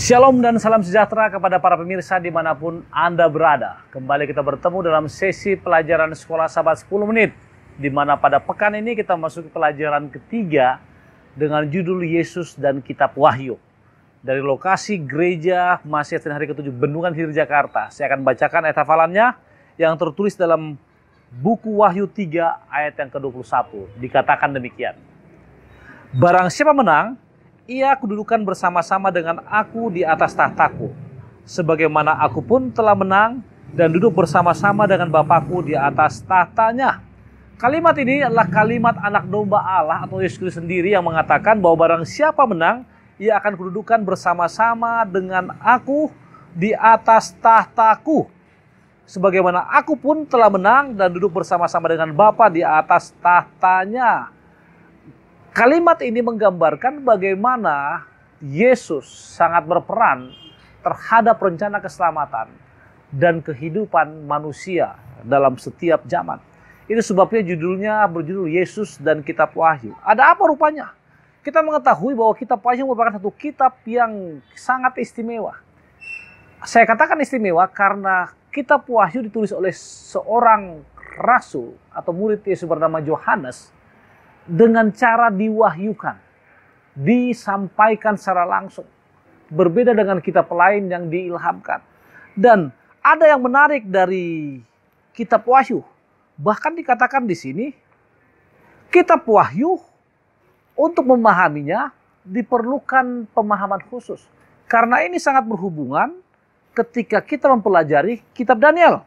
Shalom dan salam sejahtera kepada para pemirsa dimanapun Anda berada. Kembali kita bertemu dalam sesi pelajaran sekolah sahabat 10 menit. Di mana pada pekan ini kita masuk ke pelajaran ketiga dengan judul Yesus dan Kitab Wahyu. Dari lokasi gereja Masyarakat Hari ke-7 Bendungan Hilir Jakarta. Saya akan bacakan ayat hafalannya yang tertulis dalam buku Wahyu 3 ayat yang ke-21. Dikatakan demikian. Barang siapa menang, ia kedudukan bersama-sama dengan aku di atas tahtaku, sebagaimana aku pun telah menang dan duduk bersama-sama dengan Bapakku di atas tahtanya. Kalimat ini adalah kalimat anak domba Allah atau Yesus Kristus sendiri yang mengatakan bahwa barang siapa menang, ia akan kedudukan bersama-sama dengan aku di atas tahtaku. Sebagaimana aku pun telah menang dan duduk bersama-sama dengan Bapa di atas tahtanya. Kalimat ini menggambarkan bagaimana Yesus sangat berperan terhadap rencana keselamatan dan kehidupan manusia dalam setiap zaman. Itu sebabnya judulnya berjudul Yesus dan Kitab Wahyu. Ada apa rupanya? Kita mengetahui bahwa Kitab Wahyu merupakan satu kitab yang sangat istimewa. Saya katakan istimewa karena Kitab Wahyu ditulis oleh seorang rasul atau murid Yesus bernama Yohanes dengan cara diwahyukan, disampaikan secara langsung. Berbeda dengan kitab lain yang diilhamkan. Dan ada yang menarik dari kitab wahyu. Bahkan dikatakan di sini, kitab wahyu untuk memahaminya diperlukan pemahaman khusus. Karena ini sangat berhubungan ketika kita mempelajari kitab Daniel.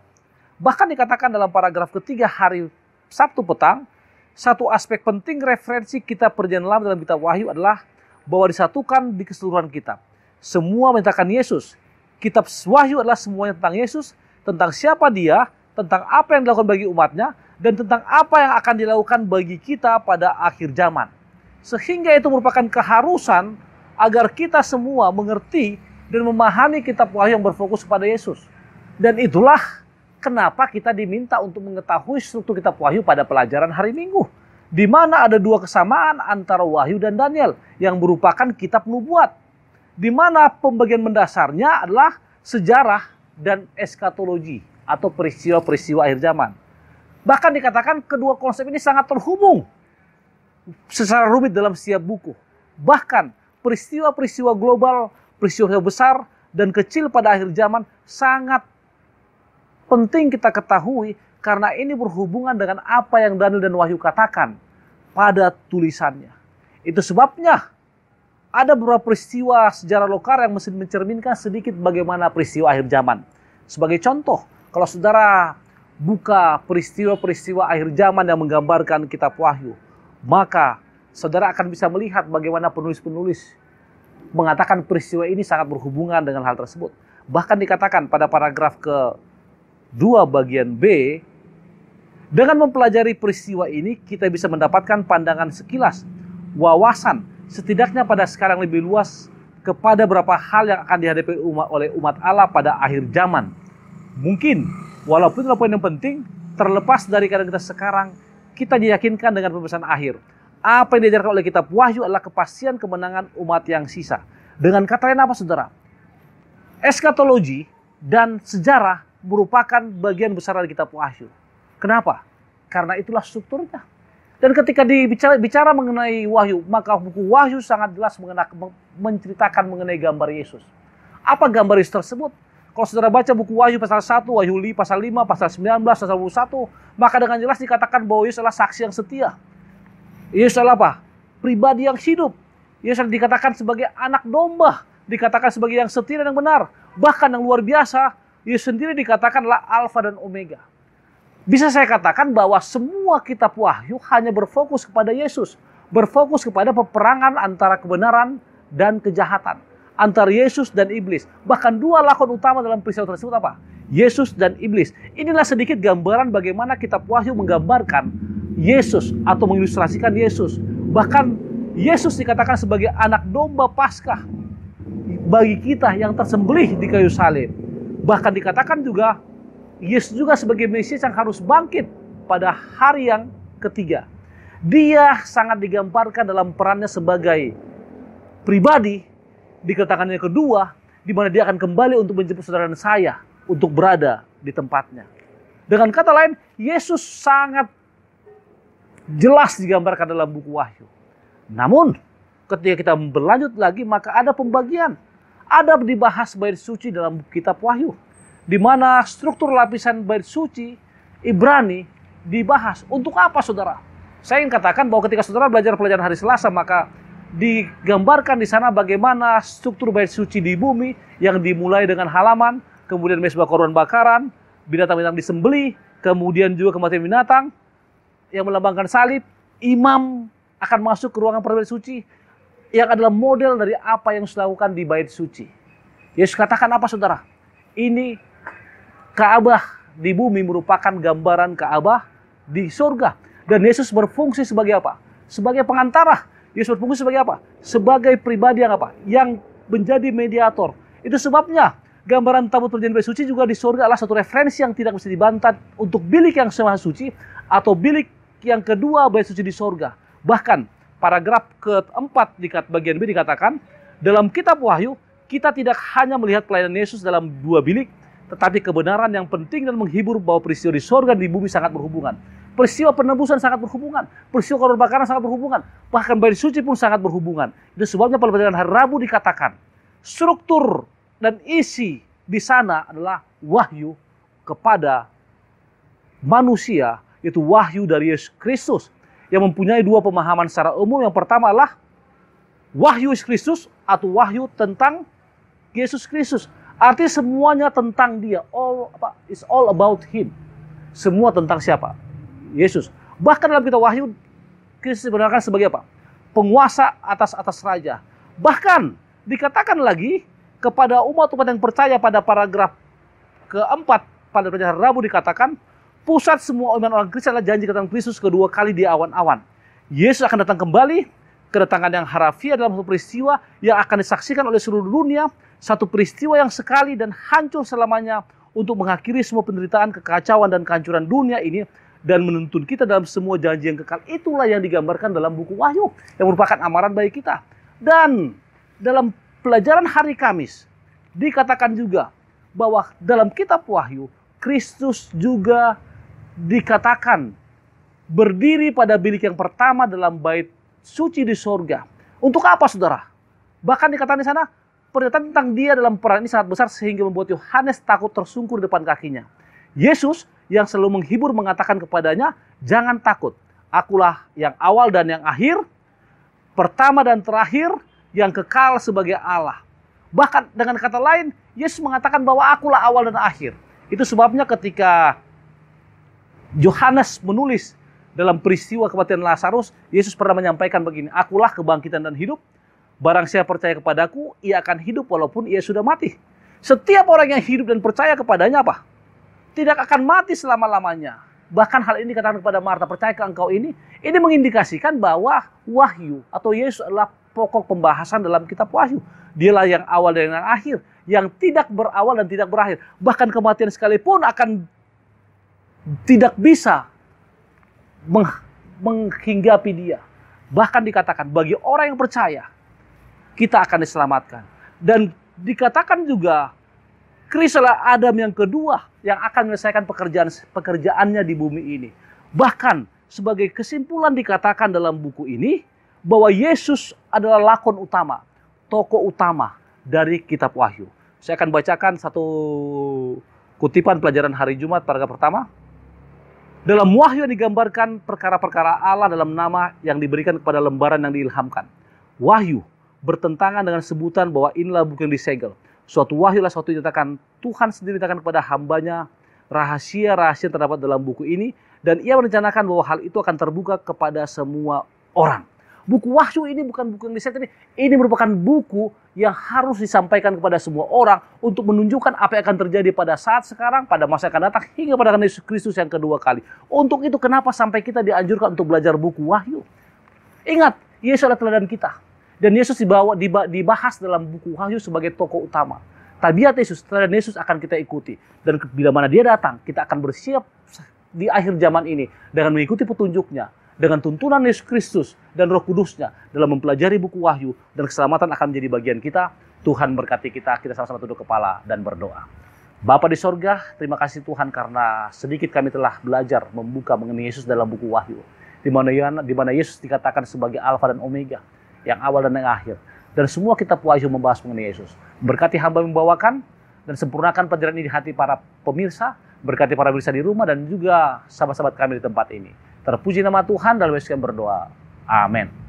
Bahkan dikatakan dalam paragraf ketiga hari Sabtu petang, satu aspek penting referensi kitab perjanjian lama dalam kitab Wahyu adalah bahwa disatukan di keseluruhan kitab. Semua menceritakan Yesus. Kitab Wahyu adalah semuanya tentang Yesus, tentang siapa dia, tentang apa yang dilakukan bagi umatnya, dan tentang apa yang akan dilakukan bagi kita pada akhir zaman. Sehingga itu merupakan keharusan agar kita semua mengerti dan memahami kitab wahyu yang berfokus kepada Yesus. Dan itulah kenapa kita diminta untuk mengetahui struktur kitab Wahyu pada pelajaran hari Minggu? Di mana ada dua kesamaan antara Wahyu dan Daniel yang merupakan kitab nubuat. Di mana pembagian mendasarnya adalah sejarah dan eskatologi atau peristiwa-peristiwa akhir zaman. Bahkan dikatakan kedua konsep ini sangat terhubung secara rumit dalam setiap buku. Bahkan peristiwa-peristiwa global, peristiwa besar dan kecil pada akhir zaman sangat penting kita ketahui karena ini berhubungan dengan apa yang Daniel dan Wahyu katakan pada tulisannya. Itu sebabnya ada beberapa peristiwa sejarah lokal yang mesti mencerminkan sedikit bagaimana peristiwa akhir zaman. Sebagai contoh, kalau saudara buka peristiwa-peristiwa akhir zaman yang menggambarkan kitab Wahyu, maka saudara akan bisa melihat bagaimana penulis-penulis mengatakan peristiwa ini sangat berhubungan dengan hal tersebut. Bahkan dikatakan pada paragraf ke 2 bagian B, dengan mempelajari peristiwa ini kita bisa mendapatkan pandangan sekilas, wawasan, setidaknya pada sekarang lebih luas kepada berapa hal yang akan dihadapi umat, oleh umat Allah pada akhir zaman. Mungkin, walaupun poin yang penting, terlepas dari keadaan kita sekarang, kita diyakinkan dengan pembesaran akhir. Apa yang diajarkan oleh kitab Wahyu adalah kepastian kemenangan umat yang sisa. Dengan kata lain apa saudara? Eskatologi dan sejarah merupakan bagian besar dari kitab Wahyu. Kenapa? Karena itulah strukturnya. Dan ketika dibicara bicara mengenai Wahyu, maka buku Wahyu sangat jelas mengenak, menceritakan mengenai gambar Yesus. Apa gambar Yesus tersebut? Kalau saudara baca buku Wahyu pasal 1, Wahyu li pasal 5, pasal 19, pasal 21, maka dengan jelas dikatakan bahwa Yesus adalah saksi yang setia. Yesus adalah apa? Pribadi yang hidup. Yesus dikatakan sebagai anak domba, dikatakan sebagai yang setia dan yang benar. Bahkan yang luar biasa, Yesus sendiri dikatakan Alfa dan Omega. Bisa saya katakan bahwa semua kitab Wahyu hanya berfokus kepada Yesus, berfokus kepada peperangan antara kebenaran dan kejahatan, antara Yesus dan iblis. Bahkan dua lakon utama dalam peristiwa tersebut apa? Yesus dan iblis. Inilah sedikit gambaran bagaimana kitab Wahyu menggambarkan Yesus atau mengilustrasikan Yesus. Bahkan Yesus dikatakan sebagai anak domba Paskah bagi kita yang tersembelih di kayu salib. Bahkan dikatakan juga Yesus juga sebagai Mesias yang harus bangkit pada hari yang ketiga. Dia sangat digambarkan dalam perannya sebagai pribadi di yang kedua di mana dia akan kembali untuk menjemput saudara dan saya untuk berada di tempatnya. Dengan kata lain, Yesus sangat jelas digambarkan dalam buku Wahyu. Namun, ketika kita berlanjut lagi, maka ada pembagian ada dibahas bait suci dalam kitab Wahyu. Di mana struktur lapisan bait suci Ibrani dibahas. Untuk apa saudara? Saya ingin katakan bahwa ketika saudara belajar pelajaran hari Selasa maka digambarkan di sana bagaimana struktur bait suci di bumi yang dimulai dengan halaman, kemudian mesbah korban bakaran, binatang-binatang disembeli, kemudian juga kematian binatang yang melambangkan salib, imam akan masuk ke ruangan perbait suci, yang adalah model dari apa yang dilakukan lakukan di bait suci. Yesus katakan apa saudara? Ini Ka'bah di bumi merupakan gambaran Ka'bah di surga. Dan Yesus berfungsi sebagai apa? Sebagai pengantara. Yesus berfungsi sebagai apa? Sebagai pribadi yang apa? Yang menjadi mediator. Itu sebabnya gambaran tabut perjanjian bait suci juga di surga adalah satu referensi yang tidak bisa dibantah untuk bilik yang semah suci atau bilik yang kedua bait suci di surga. Bahkan paragraf keempat di bagian B dikatakan, dalam kitab Wahyu, kita tidak hanya melihat pelayanan Yesus dalam dua bilik, tetapi kebenaran yang penting dan menghibur bahwa peristiwa di sorga di bumi sangat berhubungan. Peristiwa penembusan sangat berhubungan. Peristiwa korban bakaran sangat berhubungan. Bahkan bayi suci pun sangat berhubungan. Itu sebabnya pada hari Rabu dikatakan, struktur dan isi di sana adalah wahyu kepada manusia, yaitu wahyu dari Yesus Kristus yang mempunyai dua pemahaman secara umum. Yang pertama adalah wahyu Kristus atau wahyu tentang Yesus Kristus. arti semuanya tentang dia. All apa? It's all about him. Semua tentang siapa? Yesus. Bahkan dalam kita Wahyu Kristus dibenarkan sebagai apa? Penguasa atas atas raja. Bahkan dikatakan lagi kepada umat-umat yang percaya pada paragraf keempat pada pelajaran Rabu dikatakan pusat semua iman orang Kristen adalah janji kedatangan Kristus kedua kali di awan-awan. Yesus akan datang kembali, kedatangan yang harafiah dalam satu peristiwa yang akan disaksikan oleh seluruh dunia, satu peristiwa yang sekali dan hancur selamanya untuk mengakhiri semua penderitaan, kekacauan, dan kehancuran dunia ini dan menuntun kita dalam semua janji yang kekal. Itulah yang digambarkan dalam buku Wahyu yang merupakan amaran bagi kita. Dan dalam pelajaran hari Kamis dikatakan juga bahwa dalam kitab Wahyu Kristus juga dikatakan berdiri pada bilik yang pertama dalam bait suci di sorga. Untuk apa saudara? Bahkan dikatakan di sana, pernyataan tentang dia dalam peran ini sangat besar sehingga membuat Yohanes takut tersungkur di depan kakinya. Yesus yang selalu menghibur mengatakan kepadanya, jangan takut, akulah yang awal dan yang akhir, pertama dan terakhir, yang kekal sebagai Allah. Bahkan dengan kata lain, Yesus mengatakan bahwa akulah awal dan akhir. Itu sebabnya ketika Yohanes menulis dalam peristiwa kematian Lazarus, Yesus pernah menyampaikan begini, Akulah kebangkitan dan hidup, barang siapa percaya kepadaku, ia akan hidup walaupun ia sudah mati. Setiap orang yang hidup dan percaya kepadanya apa? Tidak akan mati selama-lamanya. Bahkan hal ini dikatakan kepada Marta, percaya ke engkau ini, ini mengindikasikan bahwa wahyu atau Yesus adalah pokok pembahasan dalam kitab wahyu. Dialah yang awal dan yang akhir, yang tidak berawal dan tidak berakhir. Bahkan kematian sekalipun akan tidak bisa meng menghinggapi dia. Bahkan dikatakan bagi orang yang percaya kita akan diselamatkan. Dan dikatakan juga Kristus adalah Adam yang kedua yang akan menyelesaikan pekerjaan pekerjaannya di bumi ini. Bahkan sebagai kesimpulan dikatakan dalam buku ini bahwa Yesus adalah lakon utama, tokoh utama dari kitab Wahyu. Saya akan bacakan satu kutipan pelajaran hari Jumat paragraf pertama dalam wahyu digambarkan perkara-perkara Allah dalam nama yang diberikan kepada lembaran yang diilhamkan. Wahyu bertentangan dengan sebutan bahwa inilah buku yang disegel. Suatu wahyu lah suatu yang dinyatakan Tuhan sendiri dinyatakan kepada hambanya rahasia-rahasia terdapat dalam buku ini dan ia merencanakan bahwa hal itu akan terbuka kepada semua orang. Buku Wahyu ini bukan buku yang disetir, ini merupakan buku yang harus disampaikan kepada semua orang untuk menunjukkan apa yang akan terjadi pada saat sekarang, pada masa akan datang, hingga pada Yesus Kristus yang kedua kali. Untuk itu kenapa sampai kita dianjurkan untuk belajar buku Wahyu? Ingat, Yesus adalah teladan kita. Dan Yesus dibawa dibahas dalam buku Wahyu sebagai tokoh utama tabiat Yesus, teladan Yesus akan kita ikuti. Dan bila mana dia datang, kita akan bersiap di akhir zaman ini dengan mengikuti petunjuknya dengan tuntunan Yesus Kristus dan Roh Kudusnya dalam mempelajari buku Wahyu dan keselamatan akan menjadi bagian kita. Tuhan berkati kita, kita sama-sama tunduk kepala dan berdoa. Bapa di sorga, terima kasih Tuhan karena sedikit kami telah belajar membuka mengenai Yesus dalam buku Wahyu. Di mana, di mana Yesus dikatakan sebagai Alfa dan Omega, yang awal dan yang akhir. Dan semua kita Wahyu membahas mengenai Yesus. Berkati hamba membawakan dan sempurnakan pelajaran ini di hati para pemirsa, berkati para pemirsa di rumah dan juga sahabat-sahabat kami di tempat ini. Terpuji nama Tuhan dalam Yesus berdoa. Amin.